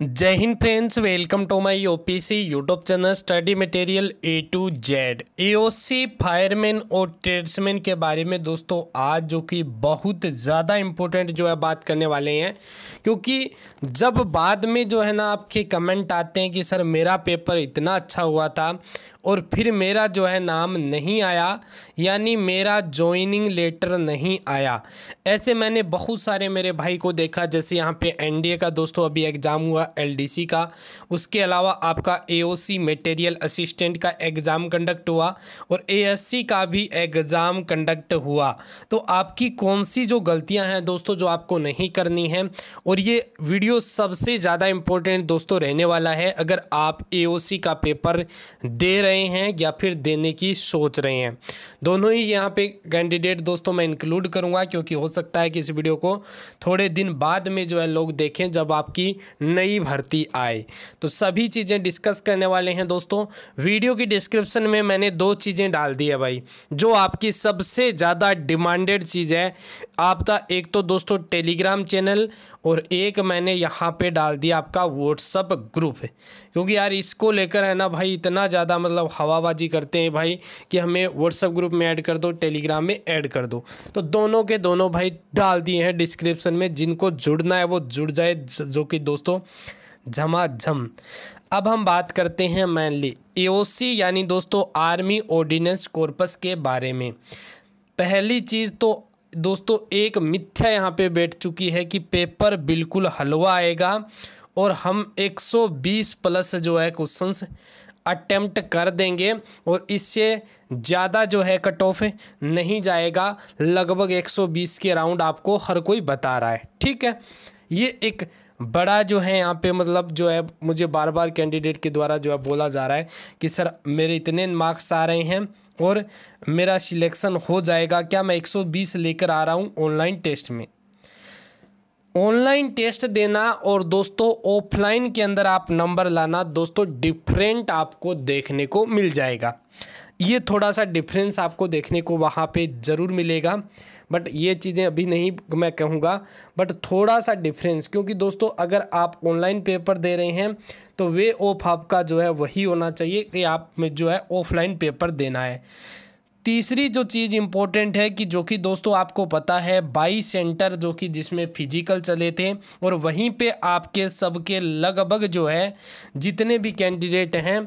जय Hind friends welcome to my OPC YouTube channel study material A to Z AOC fireman और tradesman के बारे में दोस्तों आज जो कि बहुत ज़्यादा इम्पोर्टेंट जो है बात करने वाले हैं क्योंकि जब बाद में जो है ना आपके कमेंट आते हैं कि सर मेरा पेपर इतना अच्छा हुआ था और फिर मेरा जो है नाम नहीं आया यानी मेरा जॉइनिंग लेटर नहीं आया ऐसे मैंने बहुत सारे मेरे भाई को देखा जैसे यहाँ पे एनडीए का दोस्तों अभी एग्ज़ाम हुआ एलडीसी का उसके अलावा आपका एओसी मटेरियल असिस्टेंट का एग्ज़ाम कंडक्ट हुआ और ए का भी एग्ज़ाम कंडक्ट हुआ तो आपकी कौन सी जो गलतियाँ हैं दोस्तों जो आपको नहीं करनी है और ये वीडियो सबसे ज़्यादा इम्पोर्टेंट दोस्तों रहने वाला है अगर आप ए का पेपर दे रहे रहे हैं या फिर देने की सोच रहे हैं दोनों ही यहाँ पे कैंडिडेट दोस्तों मैं इंक्लूड करूँगा क्योंकि हो सकता है कि इस वीडियो को थोड़े दिन बाद में जो है लोग देखें जब आपकी नई भर्ती आए तो सभी चीज़ें डिस्कस करने वाले हैं दोस्तों वीडियो की डिस्क्रिप्शन में मैंने दो चीज़ें डाल दी है भाई जो आपकी सबसे ज़्यादा डिमांडेड चीज़ है आपका एक तो दोस्तों टेलीग्राम चैनल और एक मैंने यहाँ पे डाल दिया आपका व्हाट्सअप ग्रुप क्योंकि यार इसको लेकर है ना भाई इतना ज़्यादा मतलब हवाबाजी करते हैं भाई कि हमें व्हाट्सअप ग्रुप में ऐड कर दो टेलीग्राम में ऐड कर दो तो दोनों के दोनों भाई डाल दिए हैं डिस्क्रिप्सन में जिनको जुड़ना है वो जुड़ जाए जो कि दोस्तों झमाझम अब हम बात करते हैं मैनली एओसी यानी दोस्तों आर्मी ऑर्डिनेंस कॉर्पस के बारे में पहली चीज़ तो दोस्तों एक मिथ्या यहाँ पे बैठ चुकी है कि पेपर बिल्कुल हलवा आएगा और हम 120 प्लस जो है क्वेश्चंस अटेम्प्ट कर देंगे और इससे ज़्यादा जो है कट ऑफ नहीं जाएगा लगभग 120 के राउंड आपको हर कोई बता रहा है ठीक है ये एक बड़ा जो है यहाँ पे मतलब जो है मुझे बार बार कैंडिडेट के द्वारा जो है बोला जा रहा है कि सर मेरे इतने मार्क्स आ रहे हैं और मेरा सिलेक्शन हो जाएगा क्या मैं 120 लेकर आ रहा हूँ ऑनलाइन टेस्ट में ऑनलाइन टेस्ट देना और दोस्तों ऑफलाइन के अंदर आप नंबर लाना दोस्तों डिफरेंट आपको देखने को मिल जाएगा ये थोड़ा सा डिफरेंस आपको देखने को वहाँ पे ज़रूर मिलेगा बट ये चीज़ें अभी नहीं मैं कहूँगा बट थोड़ा सा डिफरेंस क्योंकि दोस्तों अगर आप ऑनलाइन पेपर दे रहे हैं तो वे ऑफ आपका जो है वही होना चाहिए कि आप में जो है ऑफलाइन पेपर देना है तीसरी जो चीज़ इम्पोर्टेंट है कि जो कि दोस्तों आपको पता है बाई सेंटर जो कि जिसमें फिजिकल चले थे और वहीं पे आपके सबके लगभग जो है जितने भी कैंडिडेट हैं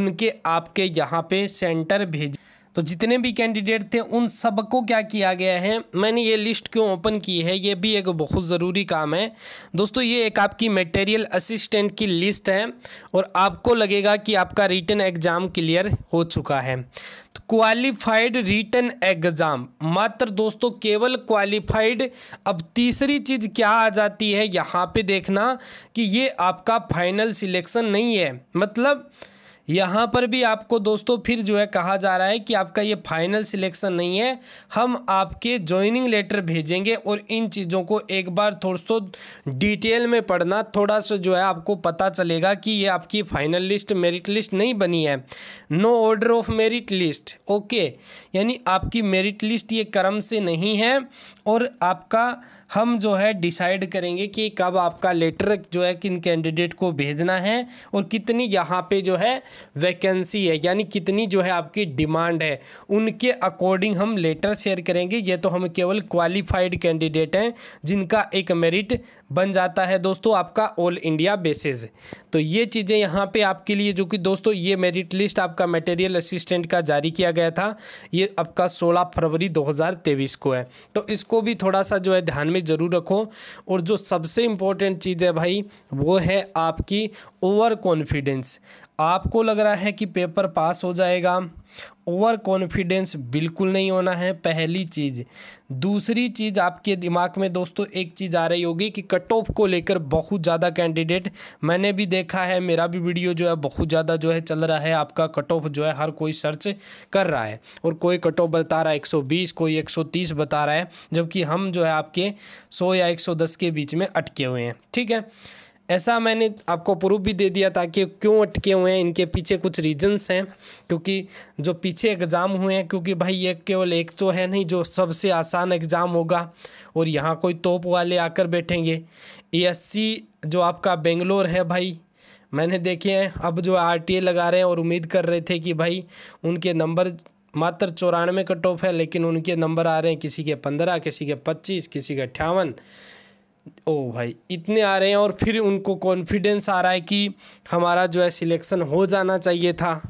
उनके आपके यहाँ पे सेंटर भेज तो जितने भी कैंडिडेट थे उन सबको क्या किया गया है मैंने ये लिस्ट क्यों ओपन की है ये भी एक बहुत ज़रूरी काम है दोस्तों ये एक आपकी मटेरियल असिस्टेंट की लिस्ट है और आपको लगेगा कि आपका रिटर्न एग्ज़ाम क्लियर हो चुका है तो क्वालिफाइड रिटर्न एग्ज़ाम मात्र दोस्तों केवल क्वालिफाइड अब तीसरी चीज़ क्या आ जाती है यहाँ पर देखना कि ये आपका फाइनल सिलेक्शन नहीं है मतलब यहाँ पर भी आपको दोस्तों फिर जो है कहा जा रहा है कि आपका ये फाइनल सिलेक्शन नहीं है हम आपके ज्वाइनिंग लेटर भेजेंगे और इन चीज़ों को एक बार थोड़ा सो डिटेल में पढ़ना थोड़ा सा जो है आपको पता चलेगा कि ये आपकी फाइनल लिस्ट मेरिट लिस्ट नहीं बनी है no order of merit list okay यानी आपकी मेरिट लिस्ट ये क्रम से नहीं है और आपका हम जो है डिसाइड करेंगे कि कब आपका लेटर जो है किन कैंडिडेट को भेजना है और कितनी यहाँ पे जो है वैकेंसी है यानी कितनी जो है आपकी डिमांड है उनके अकॉर्डिंग हम लेटर शेयर करेंगे ये तो हम केवल क्वालिफाइड कैंडिडेट हैं जिनका एक मेरिट बन जाता है दोस्तों आपका ऑल इंडिया बेसिस तो ये चीज़ें यहाँ पे आपके लिए जो कि दोस्तों ये मेरिट लिस्ट आपका मटेरियल असिस्टेंट का जारी किया गया था ये आपका सोलह फरवरी दो को है तो इसको भी थोड़ा सा जो है ध्यान में ज़रूर रखो और जो सबसे इम्पोर्टेंट चीज़ है भाई वो है आपकी ओवर कॉन्फिडेंस आपको लग रहा है कि पेपर पास हो जाएगा ओवर कॉन्फिडेंस बिल्कुल नहीं होना है पहली चीज़ दूसरी चीज़ आपके दिमाग में दोस्तों एक चीज़ आ रही होगी कि कट ऑफ को लेकर बहुत ज़्यादा कैंडिडेट मैंने भी देखा है मेरा भी वीडियो जो है बहुत ज़्यादा जो है चल रहा है आपका कट ऑफ जो है हर कोई सर्च कर रहा है और कोई कट ऑफ बता रहा है 120 कोई 130 बता रहा है जबकि हम जो है आपके सौ या दस के बीच में अटके हुए हैं ठीक है ऐसा मैंने आपको प्रूफ भी दे दिया था कि क्यों अटके हुए हैं इनके पीछे कुछ रीजंस हैं क्योंकि जो पीछे एग्ज़ाम हुए हैं क्योंकि भाई ये केवल एक तो है नहीं जो सबसे आसान एग्ज़ाम होगा और यहाँ कोई तोप वाले आकर बैठेंगे ए e जो आपका बेंगलोर है भाई मैंने देखे हैं अब जो आर लगा रहे हैं और उम्मीद कर रहे थे कि भाई उनके नंबर मात्र चौरानवे कट ऑफ है लेकिन उनके नंबर आ रहे हैं किसी के पंद्रह किसी के पच्चीस किसी के अट्ठावन ओ भाई इतने आ रहे हैं और फिर उनको कॉन्फिडेंस आ रहा है कि हमारा जो है सिलेक्शन हो जाना चाहिए था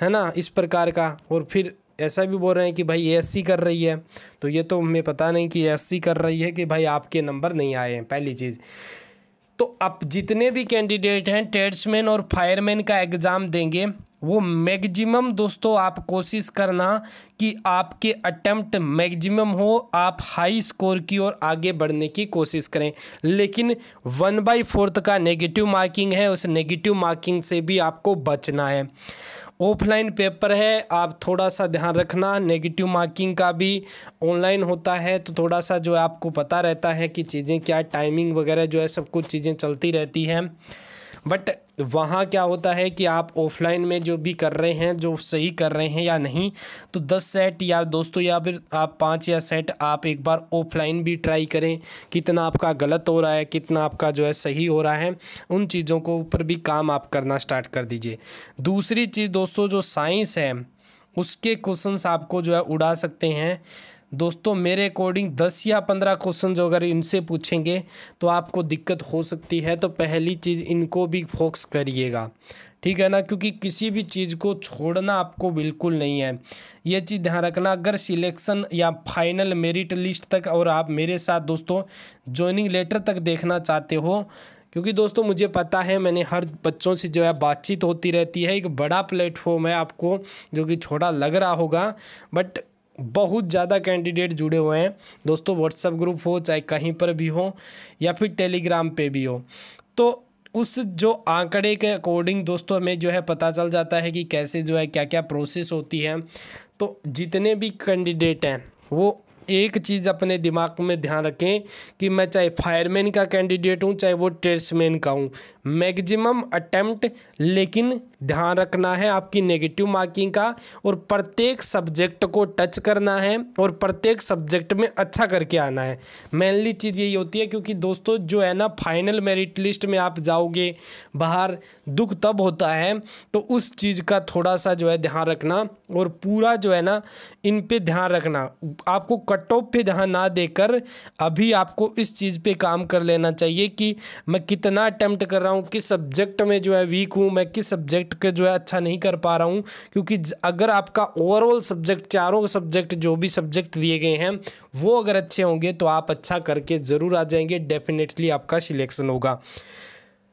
है ना इस प्रकार का और फिर ऐसा भी बोल रहे हैं कि भाई सी कर रही है तो ये तो हमें पता नहीं कि सी कर रही है कि भाई आपके नंबर नहीं आए हैं पहली चीज़ तो अब जितने भी कैंडिडेट हैं ट्रेड्समैन और फायरमैन का एग्ज़ाम देंगे वो मैगजिमम दोस्तों आप कोशिश करना कि आपके अटैम्प्ट मैगजिमम हो आप हाई स्कोर की ओर आगे बढ़ने की कोशिश करें लेकिन वन बाई फोर्थ का नेगेटिव मार्किंग है उस नेगेटिव मार्किंग से भी आपको बचना है ऑफलाइन पेपर है आप थोड़ा सा ध्यान रखना नेगेटिव मार्किंग का भी ऑनलाइन होता है तो थोड़ा सा जो है आपको पता रहता है कि चीज़ें क्या टाइमिंग वगैरह जो है सब कुछ चीज़ें चलती रहती हैं बट वहाँ क्या होता है कि आप ऑफलाइन में जो भी कर रहे हैं जो सही कर रहे हैं या नहीं तो दस सेट या दोस्तों या फिर आप पाँच या सेट आप एक बार ऑफलाइन भी ट्राई करें कितना आपका गलत हो रहा है कितना आपका जो है सही हो रहा है उन चीज़ों को ऊपर भी काम आप करना स्टार्ट कर दीजिए दूसरी चीज़ दोस्तों जो साइंस है उसके क्वेश्चंस आपको जो है उड़ा सकते हैं दोस्तों मेरे अकॉर्डिंग दस या पंद्रह क्वेश्चन जो अगर इनसे पूछेंगे तो आपको दिक्कत हो सकती है तो पहली चीज़ इनको भी फोकस करिएगा ठीक है ना क्योंकि किसी भी चीज़ को छोड़ना आपको बिल्कुल नहीं है ये चीज़ ध्यान रखना अगर सिलेक्शन या फाइनल मेरिट लिस्ट तक और आप मेरे साथ दोस्तों ज्वाइनिंग लेटर तक देखना चाहते हो क्योंकि दोस्तों मुझे पता है मैंने हर बच्चों से जो है बातचीत होती रहती है एक बड़ा प्लेटफॉर्म है आपको जो कि छोटा लग रहा होगा बट बहुत ज़्यादा कैंडिडेट जुड़े हुए हैं दोस्तों व्हाट्सएप ग्रुप हो चाहे कहीं पर भी हो या फिर टेलीग्राम पे भी हो तो उस जो आंकड़े के अकॉर्डिंग दोस्तों हमें जो है पता चल जाता है कि कैसे जो है क्या क्या प्रोसेस होती है तो जितने भी कैंडिडेट हैं वो एक चीज़ अपने दिमाग में ध्यान रखें कि मैं चाहे फायरमैन का कैंडिडेट हूँ चाहे वो ट्रेड्समैन का हूँ मैक्सिमम अटेम्प्ट लेकिन ध्यान रखना है आपकी नेगेटिव मार्किंग का और प्रत्येक सब्जेक्ट को टच करना है और प्रत्येक सब्जेक्ट में अच्छा करके आना है मेनली चीज़ यही होती है क्योंकि दोस्तों जो है ना फाइनल मेरिट लिस्ट में आप जाओगे बाहर दुख तब होता है तो उस चीज़ का थोड़ा सा जो है ध्यान रखना और पूरा जो है ना इन पर ध्यान रखना आपको पर टॉप पे ध्यान ना देकर अभी आपको इस चीज़ पे काम कर लेना चाहिए कि मैं कितना अटैम्प्ट कर रहा हूँ किस सब्जेक्ट में जो है वीक हूँ मैं किस सब्जेक्ट के जो है अच्छा नहीं कर पा रहा हूँ क्योंकि अगर आपका ओवरऑल सब्जेक्ट चारों सब्जेक्ट जो भी सब्जेक्ट दिए गए हैं वो अगर अच्छे होंगे तो आप अच्छा करके ज़रूर आ जाएंगे डेफिनेटली आपका सिलेक्शन होगा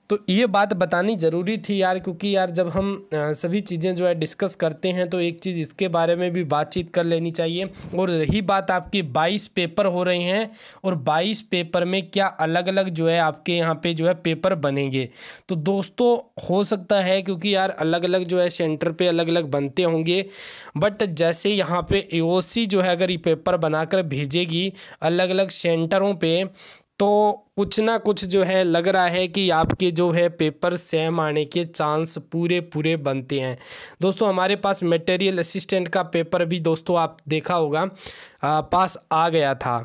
तो ये बात बतानी ज़रूरी थी यार क्योंकि यार जब हम सभी चीज़ें जो है डिस्कस करते हैं तो एक चीज़ इसके बारे में भी बातचीत कर लेनी चाहिए और रही बात आपकी बाईस पेपर हो रहे हैं और बाईस पेपर में क्या अलग अलग जो है आपके यहाँ पे जो है पेपर बनेंगे तो दोस्तों हो सकता है क्योंकि यार अलग अलग जो है सेंटर पर अलग अलग बनते होंगे बट जैसे यहाँ पर ए जो है अगर ये पेपर बना भेजेगी अलग अलग सेंटरों पर तो कुछ ना कुछ जो है लग रहा है कि आपके जो है पेपर सेम आने के चांस पूरे पूरे बनते हैं दोस्तों हमारे पास मटेरियल असिस्टेंट का पेपर भी दोस्तों आप देखा होगा आ, पास आ गया था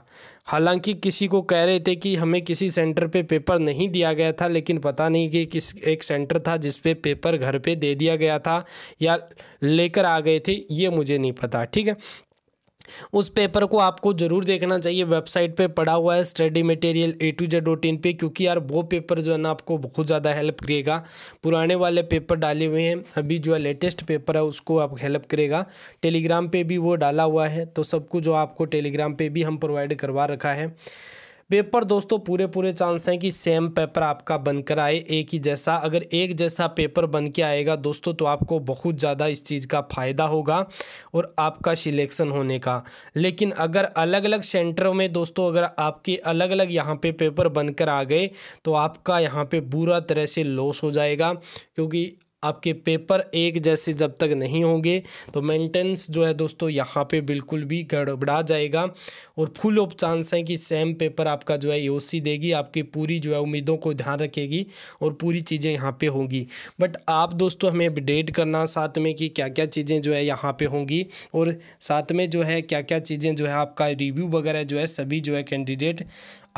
हालांकि किसी को कह रहे थे कि हमें किसी सेंटर पे पेपर नहीं दिया गया था लेकिन पता नहीं कि किस एक सेंटर था जिस पे पेपर घर पे दे दिया गया था या लेकर आ गए थे ये मुझे नहीं पता ठीक है उस पेपर को आपको ज़रूर देखना चाहिए वेबसाइट पे पड़ा हुआ है study material A to Z dot in पर क्योंकि यार वो पेपर जो है ना आपको बहुत ज़्यादा हेल्प करेगा पुराने वाले पेपर डाले हुए हैं अभी जो है लेटेस्ट पेपर है उसको आप हेल्प करेगा टेलीग्राम पर भी वो डाला हुआ है तो सब कुछ जो आपको टेलीग्राम पर भी हम प्रोवाइड करवा रखा है पेपर दोस्तों पूरे पूरे चांस हैं कि सेम पेपर आपका बनकर आए एक ही जैसा अगर एक जैसा पेपर बन के आएगा दोस्तों तो आपको बहुत ज़्यादा इस चीज़ का फ़ायदा होगा और आपका सिलेक्शन होने का लेकिन अगर अलग अलग सेंटरों में दोस्तों अगर आपके अलग अलग यहाँ पे पेपर बनकर आ गए तो आपका यहाँ पे बुरा तरह से लॉस हो जाएगा क्योंकि आपके पेपर एक जैसे जब तक नहीं होंगे तो मेंटेनेंस जो है दोस्तों यहाँ पे बिल्कुल भी गड़बड़ा जाएगा और फुल ऑफ चांस हैं कि सेम पेपर आपका जो है यूसी e देगी आपकी पूरी जो है उम्मीदों को ध्यान रखेगी और पूरी चीज़ें यहाँ पे होंगी बट आप दोस्तों हमें अपडेट करना साथ में कि क्या क्या चीज़ें जो है यहाँ पर होंगी और साथ में जो है क्या क्या चीज़ें जो है आपका रिव्यू वगैरह जो है सभी जो है कैंडिडेट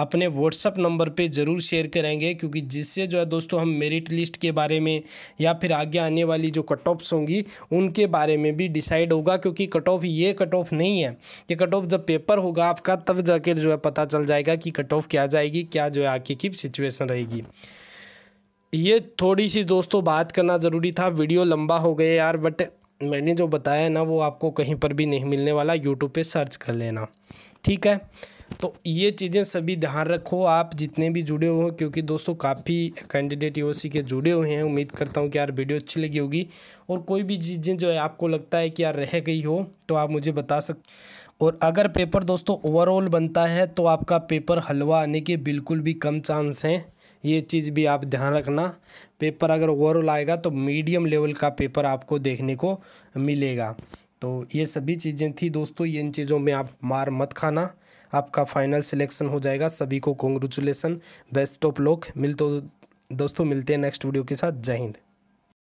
अपने व्हाट्सअप नंबर पे ज़रूर शेयर करेंगे क्योंकि जिससे जो है दोस्तों हम मेरिट लिस्ट के बारे में या फिर आगे आने वाली जो कट ऑफ्स होंगी उनके बारे में भी डिसाइड होगा क्योंकि कट ऑफ ये कट ऑफ नहीं है ये कट ऑफ जब पेपर होगा आपका तब जाके जो है पता चल जाएगा कि कट ऑफ क्या जाएगी क्या जो है आगे की सिचुएसन रहेगी ये थोड़ी सी दोस्तों बात करना ज़रूरी था वीडियो लंबा हो गया यार बट मैंने जो बताया ना वो आपको कहीं पर भी नहीं मिलने वाला यूट्यूब पे सर्च कर लेना ठीक है तो ये चीज़ें सभी ध्यान रखो आप जितने भी जुड़े हुए हो क्योंकि दोस्तों काफ़ी कैंडिडेट यू के जुड़े हुए हैं उम्मीद करता हूँ कि यार वीडियो अच्छी लगी होगी और कोई भी चीज़ें जो है आपको लगता है कि यार रह गई हो तो आप मुझे बता सक और अगर पेपर दोस्तों ओवरऑल बनता है तो आपका पेपर हलवा आने के बिल्कुल भी कम चांस हैं ये चीज़ भी आप ध्यान रखना पेपर अगर ओवरऑल आएगा तो मीडियम लेवल का पेपर आपको देखने को मिलेगा तो ये सभी चीज़ें थी दोस्तों इन चीज़ों में आप मार मत खाना आपका फाइनल सिलेक्शन हो जाएगा सभी को कॉन्ग्रेचुलेसन बेस्ट ऑफ लोक मिल तो दोस्तों मिलते हैं नेक्स्ट वीडियो के साथ जय हिंद